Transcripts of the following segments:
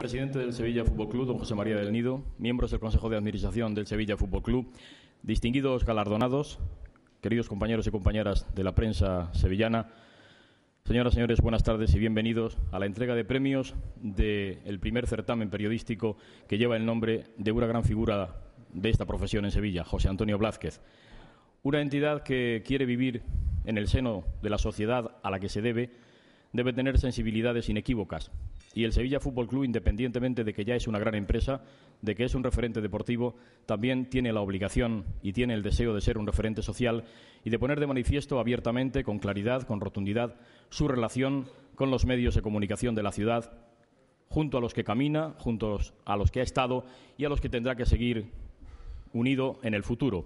Presidente del Sevilla Fútbol Club, don José María del Nido, miembros del Consejo de Administración del Sevilla Fútbol Club, distinguidos galardonados, queridos compañeros y compañeras de la prensa sevillana, señoras, y señores, buenas tardes y bienvenidos a la entrega de premios del primer certamen periodístico que lleva el nombre de una gran figura de esta profesión en Sevilla, José Antonio Blázquez. Una entidad que quiere vivir en el seno de la sociedad a la que se debe debe tener sensibilidades inequívocas. Y el Sevilla Fútbol Club, independientemente de que ya es una gran empresa, de que es un referente deportivo, también tiene la obligación y tiene el deseo de ser un referente social y de poner de manifiesto abiertamente, con claridad, con rotundidad, su relación con los medios de comunicación de la ciudad, junto a los que camina, junto a los que ha estado y a los que tendrá que seguir unido en el futuro.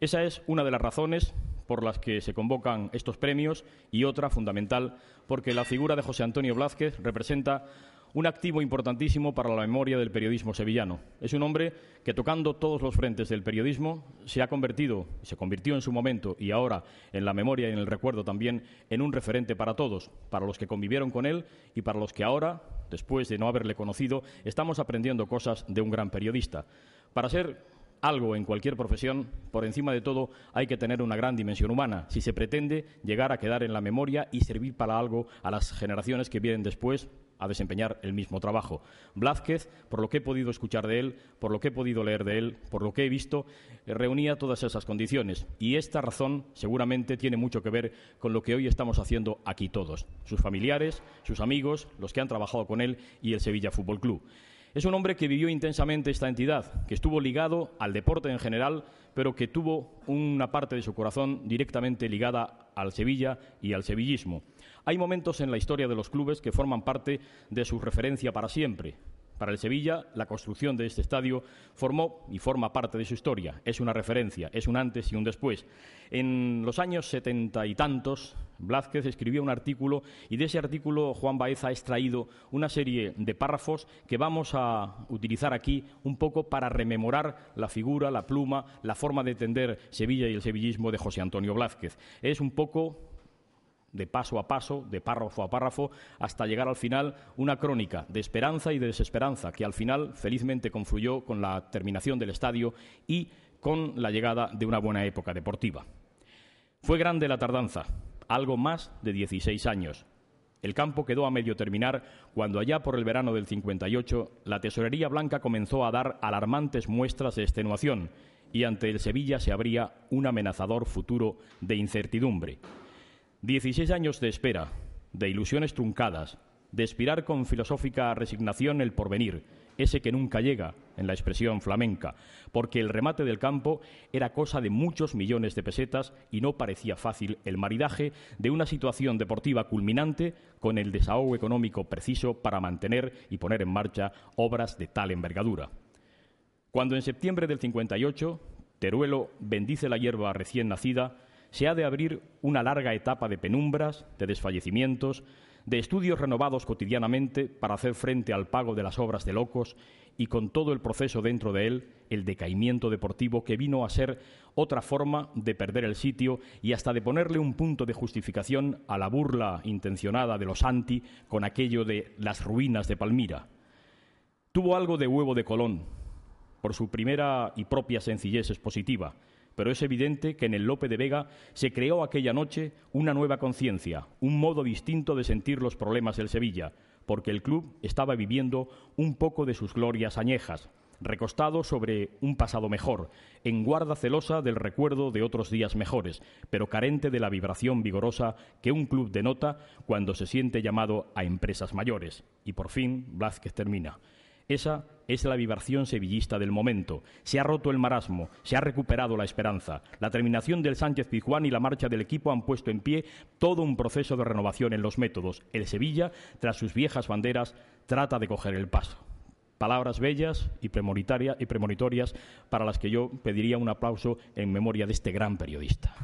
Esa es una de las razones por las que se convocan estos premios y otra fundamental porque la figura de José Antonio Blázquez representa un activo importantísimo para la memoria del periodismo sevillano. Es un hombre que tocando todos los frentes del periodismo se ha convertido, se convirtió en su momento y ahora en la memoria y en el recuerdo también en un referente para todos, para los que convivieron con él y para los que ahora, después de no haberle conocido, estamos aprendiendo cosas de un gran periodista. Para ser algo en cualquier profesión, por encima de todo hay que tener una gran dimensión humana, si se pretende llegar a quedar en la memoria y servir para algo a las generaciones que vienen después a desempeñar el mismo trabajo. Blázquez, por lo que he podido escuchar de él, por lo que he podido leer de él, por lo que he visto, eh, reunía todas esas condiciones y esta razón seguramente tiene mucho que ver con lo que hoy estamos haciendo aquí todos, sus familiares, sus amigos, los que han trabajado con él y el Sevilla Fútbol Club. Es un hombre que vivió intensamente esta entidad, que estuvo ligado al deporte en general, pero que tuvo una parte de su corazón directamente ligada al Sevilla y al sevillismo. Hay momentos en la historia de los clubes que forman parte de su referencia para siempre, para el Sevilla, la construcción de este estadio formó y forma parte de su historia. Es una referencia, es un antes y un después. En los años setenta y tantos, Blázquez escribió un artículo y de ese artículo Juan Baez ha extraído una serie de párrafos que vamos a utilizar aquí un poco para rememorar la figura, la pluma, la forma de entender Sevilla y el sevillismo de José Antonio Blázquez. Es un poco de paso a paso, de párrafo a párrafo, hasta llegar al final una crónica de esperanza y de desesperanza que al final felizmente confluyó con la terminación del estadio y con la llegada de una buena época deportiva. Fue grande la tardanza, algo más de 16 años. El campo quedó a medio terminar cuando allá por el verano del 58 la tesorería blanca comenzó a dar alarmantes muestras de extenuación y ante el Sevilla se abría un amenazador futuro de incertidumbre. 16 años de espera, de ilusiones truncadas, de expirar con filosófica resignación el porvenir, ese que nunca llega, en la expresión flamenca, porque el remate del campo era cosa de muchos millones de pesetas y no parecía fácil el maridaje de una situación deportiva culminante con el desahogo económico preciso para mantener y poner en marcha obras de tal envergadura. Cuando en septiembre del 58 Teruelo bendice la hierba recién nacida, se ha de abrir una larga etapa de penumbras, de desfallecimientos, de estudios renovados cotidianamente para hacer frente al pago de las obras de locos y con todo el proceso dentro de él, el decaimiento deportivo que vino a ser otra forma de perder el sitio y hasta de ponerle un punto de justificación a la burla intencionada de los anti con aquello de las ruinas de Palmira. Tuvo algo de huevo de Colón, por su primera y propia sencillez expositiva pero es evidente que en el Lope de Vega se creó aquella noche una nueva conciencia, un modo distinto de sentir los problemas del Sevilla, porque el club estaba viviendo un poco de sus glorias añejas, recostado sobre un pasado mejor, en guarda celosa del recuerdo de otros días mejores, pero carente de la vibración vigorosa que un club denota cuando se siente llamado a empresas mayores. Y por fin, Blázquez termina. Esa es la vibración sevillista del momento. Se ha roto el marasmo, se ha recuperado la esperanza. La terminación del Sánchez Pizjuán y la marcha del equipo han puesto en pie todo un proceso de renovación en los métodos. El Sevilla, tras sus viejas banderas, trata de coger el paso. Palabras bellas y, y premonitorias para las que yo pediría un aplauso en memoria de este gran periodista.